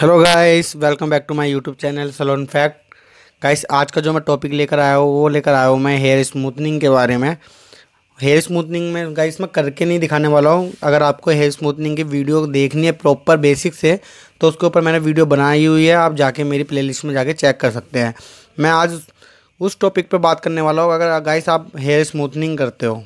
hello guys welcome back to my YouTube channel salon fact guys आज का जो मैं टॉपिक लेकर आया हूँ वो लेकर आया हूँ मैं हेयर स्मूथनिंग के बारे में हेयर स्मूथनिंग में गाइस मैं करके नहीं दिखाने वाला हूँ अगर आपको हेयर स्मूथनिंग की वीडियो देखनी है प्रॉपर बेसिक से तो उसके ऊपर मैंने वीडियो बनाई हुई है आप जाके मेरी प्ले में जाके चेक कर सकते हैं मैं आज उस टॉपिक पर बात करने वाला हूँ अगर गाइस आप हेयर स्मूथनिंग करते हो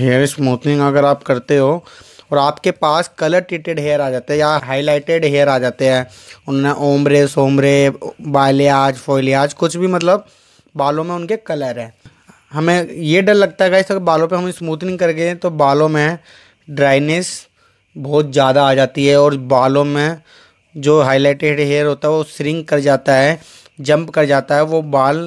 हेयर स्मूथनिंग अगर आप करते हो और आपके पास कलर ट्रीटेड हेयर आ जाते हैं या हाईलाइटेड हेयर आ जाते हैं उनमें ओमरे सोमरे बालियाज फोलियाज कुछ भी मतलब बालों में उनके कलर है हमें ये डर लगता है गाइस अगर बालों पे हम स्मूथनिंग कर गए तो बालों में ड्राइनेस बहुत ज़्यादा आ जाती है और बालों में जो हाईलाइटेड हेयर होता है वो श्रिंक कर जाता है जंप कर जाता है वो बाल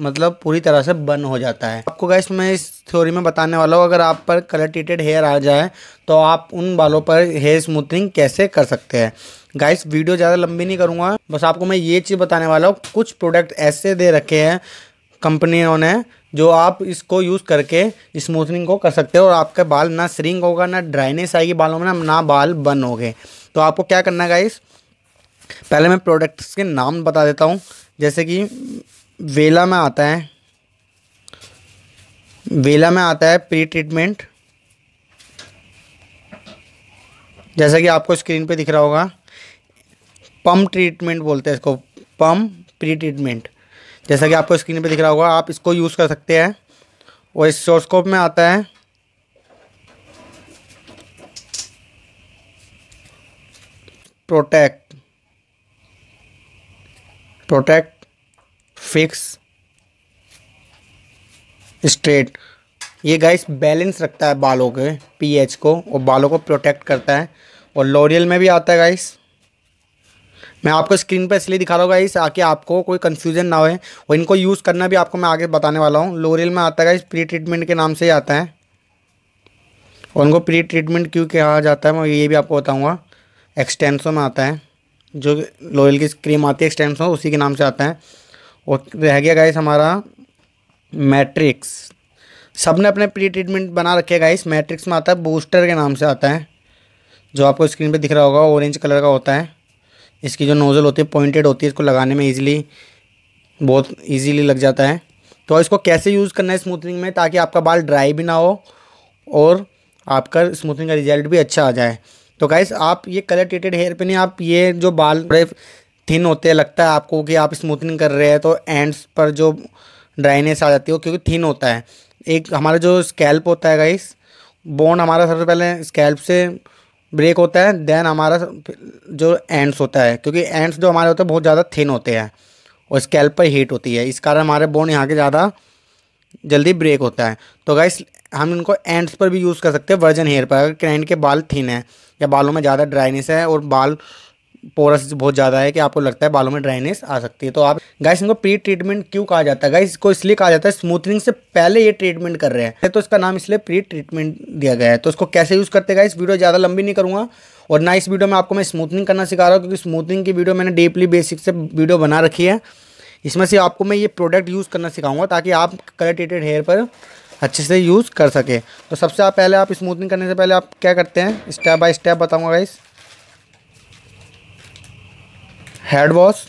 मतलब पूरी तरह से बन हो जाता है आपको गैस मैं इस थ्योरी में बताने वाला हूँ अगर आप पर कलर टीटेड हेयर आ जाए तो आप उन बालों पर हेयर स्मूथनिंग कैसे कर सकते हैं गाइस वीडियो ज़्यादा लंबी नहीं करूँगा बस आपको मैं ये चीज़ बताने वाला हूँ कुछ प्रोडक्ट ऐसे दे रखे हैं कंपनियों ने जो आप इसको यूज़ करके स्मूथनिंग को कर सकते हो और आपके बाल ना श्रिंक होगा ना ड्राइनेस आएगी बालों में ना ना बाल बन हो गए तो आपको क्या करना है गाइस पहले मैं प्रोडक्ट्स के नाम बता देता हूँ जैसे कि वेला में आता है वेला में आता है प्री ट्रीटमेंट जैसा कि आपको स्क्रीन पे दिख रहा होगा पम ट्रीटमेंट बोलते हैं इसको पम प्री ट्रीटमेंट जैसा कि आपको स्क्रीन पे दिख रहा होगा आप इसको यूज़ कर सकते हैं और इस शोस्कोप में आता है प्रोटेक्ट प्रोटेक्ट फिक्स स्ट्रेट ये गाइस बैलेंस रखता है बालों के पीएच को और बालों को प्रोटेक्ट करता है और लॉरियल में भी आता है गाइस मैं आपको स्क्रीन पर इसलिए दिखा रहा हूँ गाइस आके आपको कोई कन्फ्यूजन ना हो और इनको यूज़ करना भी आपको मैं आगे बताने वाला हूँ लोरियल में आता है गाइस प्री ट्रीटमेंट के नाम से ही आता है और उनको प्री ट्रीटमेंट क्यों कहा जाता है मैं ये भी आपको बताऊँगा एक्सटेंसो में आता है जो लॉयल की क्रीम आती है एक्सटेम्स में उसी के नाम से आता है और रह गया गाइस हमारा मैट्रिक्स सब ने अपने प्री ट्रीटमेंट बना रखे है गाइस मैट्रिक्स में आता है बूस्टर के नाम से आता है जो आपको स्क्रीन पे दिख रहा होगा ऑरेंज कलर का होता है इसकी जो नोज़ल होती है पॉइंटेड होती है इसको लगाने में ईजिली बहुत ईजीली लग जाता है तो इसको कैसे यूज़ करना है स्मूथनिंग में ताकि आपका बाल ड्राई भी ना हो और आपका स्मूथनिंग का रिजल्ट भी अच्छा आ जाए तो गाइस आप ये कलर ट्रीटेड हेयर पे नहीं आप ये जो बाल बड़े थिन होते हैं लगता है आपको कि आप स्मूथनिंग कर रहे हैं तो एंड्स पर जो ड्राइनेस आ जाती है क्योंकि थिन होता है एक हमारा जो स्कैल्प होता है गाइस बोन हमारा सबसे पहले स्कैल्प से ब्रेक होता है देन हमारा जो एंड्स होता है क्योंकि एंड्स जो हमारे होते हैं बहुत ज़्यादा थिन होते हैं और स्कैल्प पर हीट होती है इस कारण हमारे बोन यहाँ के ज़्यादा जल्दी ब्रेक होता है तो गाइस हम इनको एंड्स पर भी यूज़ कर सकते हैं वर्जन हेयर पर अगर क्रैंड के बाल थिन है या बालों में ज़्यादा ड्राइनेस है और बाल पोरस बहुत ज़्यादा है कि आपको लगता है बालों में ड्राइनेस आ सकती है तो आप गाइस इनको प्री ट्रीटमेंट क्यों कहा जाता है गाइस इसको इसलिए कहा जाता है स्मूथनिंग से पहले ये ट्रीटमेंट कर रहे हैं तो इसका नाम इसलिए प्री ट्रीटमेंट दिया गया है तो इसको कैसे यूज़ करते गाइस वीडियो ज़्यादा लंबी नहीं करूँगा और ना इस वीडियो में आपको मैं स्मूथनिंग करना सिखा रहा हूँ क्योंकि स्मूथनिंग की वीडियो मैंने डीपली बेसिक से वीडियो बना रखी है इसमें से आपको मैं ये प्रोडक्ट यूज़ करना सिखाऊंगा ताकि आप कलर टेटेड हेयर पर अच्छे से यूज़ कर सके तो सबसे आप पहले आप स्मूथनिंग करने से पहले आप क्या करते हैं स्टेप बाय स्टेप बताऊँगा गाइस हेड वॉश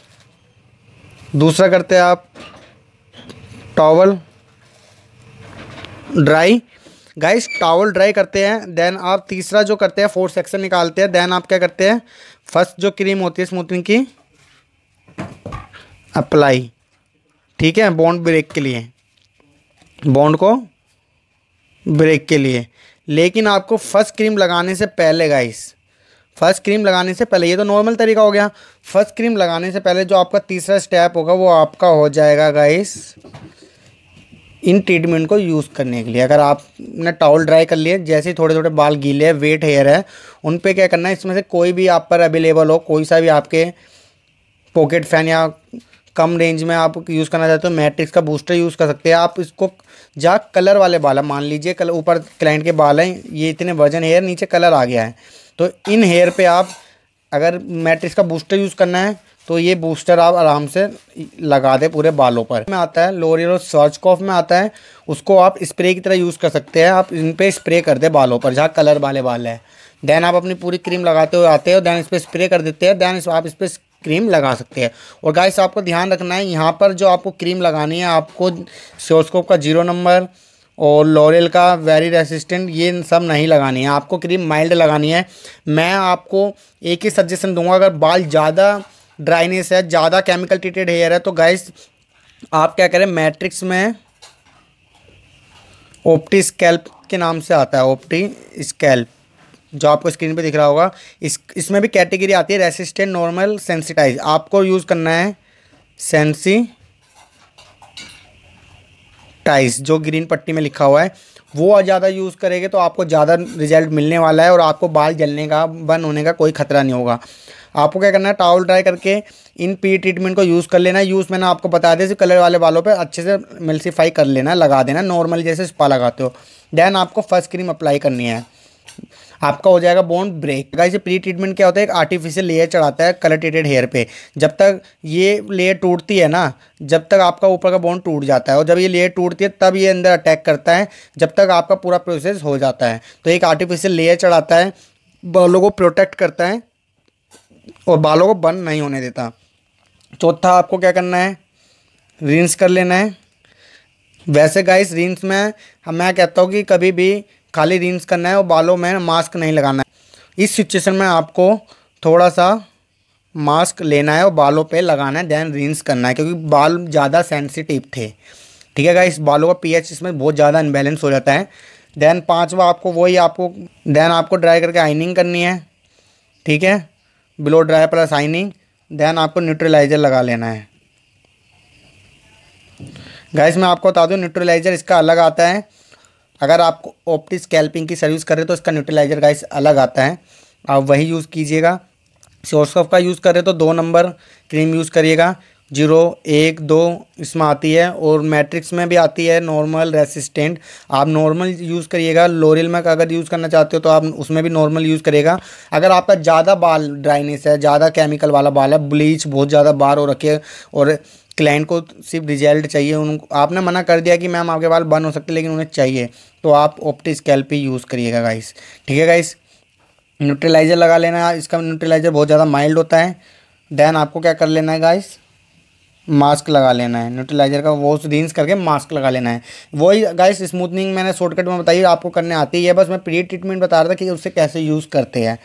दूसरा करते हैं आप towel dry guys towel dry करते हैं देन आप तीसरा जो करते हैं फोर्थ सेक्शन निकालते हैं देन आप क्या करते हैं फर्स्ट जो क्रीम होती है स्मूथनिंग की अप्लाई ठीक है बॉन्ड ब्रेक के लिए बॉन्ड को ब्रेक के लिए लेकिन आपको फर्स्ट क्रीम लगाने से पहले गाइस फर्स्ट क्रीम लगाने से पहले ये तो नॉर्मल तरीका हो गया फर्स्ट क्रीम लगाने से पहले जो आपका तीसरा स्टेप होगा वो आपका हो जाएगा गाइस इन ट्रीटमेंट को यूज़ करने के लिए अगर आपने टॉवल ड्राई कर लिए जैसे थोड़े थोड़े बाल गीले हैं वेट हेयर है उन पर क्या करना है इसमें से कोई भी आप पर अवेलेबल हो कोई सा भी आपके पॉकेट फैन या कम रेंज में आप यूज़ करना चाहते हो मैट्रिक्स का बूस्टर यूज़ कर सकते हैं आप इसको जा कलर वाले बाल मान लीजिए कल ऊपर क्लाइंट के बाल हैं ये इतने वर्जन हेयर नीचे कलर आ गया है तो इन हेयर पे आप अगर मैट्रिक्स का बूस्टर यूज़ करना है तो ये बूस्टर आप आराम से लगा दें पूरे बालों पर में आता है लोरियल और सर्च कॉफ में आता है उसको आप स्प्रे की तरह यूज़ कर सकते हैं आप इन पर स्प्रे कर दे बालों पर जहाँ कलर वाले बाल है देन आप अपनी पूरी क्रीम लगाते हुए आते हो देन इस पर स्प्रे कर देते हैं देन आप इस पर क्रीम लगा सकते हैं और गाइस आपको ध्यान रखना है यहाँ पर जो आपको क्रीम लगानी है आपको सियोस्कोप का जीरो नंबर और लॉरेल का वेरी रेसिस्टेंट ये सब नहीं लगानी है आपको क्रीम माइल्ड लगानी है मैं आपको एक ही सजेशन दूंगा अगर बाल ज़्यादा ड्राइनेस है ज़्यादा केमिकल ट्रीटेड हेयर है तो गाइस आप क्या करें मैट्रिक्स में ओप्टी स्कैल्प के नाम से आता है ओप्टी स्कैल्प जो आपको स्क्रीन पे दिख रहा होगा इस इसमें भी कैटेगरी आती है रेसिस्टेंट नॉर्मल सेंसिटाइज आपको यूज़ करना है सेंसी टाइज जो ग्रीन पट्टी में लिखा हुआ है वो ज़्यादा यूज़ करेंगे तो आपको ज़्यादा रिजल्ट मिलने वाला है और आपको बाल जलने का बंद होने का कोई खतरा नहीं होगा आपको क्या करना है टॉवल ड्राई करके इन पी ट्रीटमेंट को यूज़ कर लेना यूज़ मैंने आपको बता दिया कलर वाले बालों पर अच्छे से मिल्सीफाई कर लेना लगा देना नॉर्मल जैसे स्पा लगाते हो देन आपको फर्स्ट क्रीम अप्लाई करनी है आपका हो जाएगा बोन ब्रेक गाइस ये प्री ट्रीटमेंट क्या होता है एक आर्टिफिशियल लेयर चढ़ाता है कलर ट्रीटेड हेयर पे जब तक ये लेयर टूटती है ना जब तक आपका ऊपर का बोन टूट जाता है और जब ये लेयर टूटती है तब ये अंदर अटैक करता है जब तक आपका पूरा प्रोसेस हो जाता है तो एक आर्टिफिशियल लेयर चढ़ाता है बालों को प्रोटेक्ट करता है और बालों को बंद नहीं होने देता चौथा आपको क्या करना है रिंस कर लेना है वैसे गाइस रिंस में मैं कहता हूँ कि कभी भी खाली रिंस करना है और बालों में मास्क नहीं लगाना है इस सिचुएशन में आपको थोड़ा सा मास्क लेना है और बालों पे लगाना है देन रिंस करना है क्योंकि बाल ज़्यादा सेंसिटिव थे ठीक है इस बालों का पीएच इसमें बहुत ज़्यादा इम्बेलेंस हो जाता है देन पाँचवा आपको वही आपको देन आपको ड्राई करके आइनिंग करनी है ठीक है blow dry plus ironing then आपको न्यूट्रलाइज़र लगा लेना है गाइस मैं आपको बता दूँ न्यूट्रलाइज़र इसका अलग आता है अगर आप ऑप्टिक स्कैल्पिंग की सर्विस कर रहे हो तो इसका न्यूट्रलाइजर गाइस अलग आता है आप वही यूज़ कीजिएगा सोर्सकॉफ का यूज़ कर हो तो दो नंबर क्रीम यूज़ करिएगा जीरो एक दो इसमें आती है और मैट्रिक्स में भी आती है नॉर्मल रेसिस्टेंट आप नॉर्मल यूज़ करिएगा लोरियल में अगर यूज़ करना चाहते हो तो आप उसमें भी नॉर्मल यूज़ करिएगा अगर आपका ज़्यादा बाल ड्राइनेस है ज़्यादा केमिकल वाला बाल है ब्लीच बहुत ज़्यादा बार हो रखे और क्लाइंट को सिर्फ रिजल्ट चाहिए उनको आपने मना कर दिया कि मैम आपके बाल बंद हो सकते लेकिन उन्हें चाहिए तो आप ऑप्टी स्केल ही यूज़ करिएगा गाइस ठीक है गाइस न्यूट्रलाइज़र लगा लेना इसका न्यूट्रलाइज़र बहुत ज़्यादा माइल्ड होता है देन आपको क्या कर लेना है गाइस मास्क लगा लेना है न्यूट्रलाइजर का वो रिंस करके मास्क लगा लेना है वही गाइस स्मूथनिंग मैंने शॉर्टकट में बताई आपको करने आती है बस मैं प्री ट्रीटमेंट बता रहा था कि उससे कैसे यूज़ करते हैं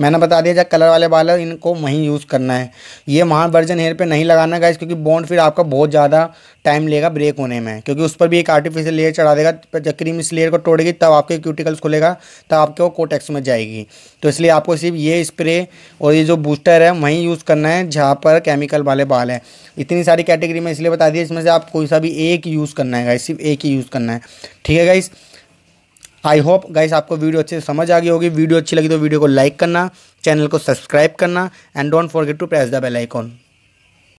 मैंने बता दिया जब कलर वाले बाल है इनको वहीं यूज़ करना है ये वर्जन हेयर पे नहीं लगाना गाइस क्योंकि बॉन्ड फिर आपका बहुत ज़्यादा टाइम लेगा ब्रेक होने में क्योंकि उस पर भी एक आर्टिफिशियल लेयर चढ़ा देगा जब क्रीम इस लेयर को तोड़ेगी तब आपके क्यूटिकल्स खुलेगा तब आपके वो कोटेक्स में जाएगी तो इसलिए आपको सिर्फ ये स्प्रे और ये जो बूस्टर है वहीं यूज़ करना है जहाँ पर केमिकल वाले बाल हैं इतनी सारी कैटेगरी में इसलिए बता दिया इसमें से आप कोई सा भी एक यूज़ करना है गाइस सिर्फ एक ही यूज़ करना है ठीक है गाइस आई होप गाइस आपको वीडियो अच्छे से समझ आ गई होगी वीडियो अच्छी लगी तो वीडियो को लाइक करना चैनल को सब्सक्राइब करना and don't forget to press the bell icon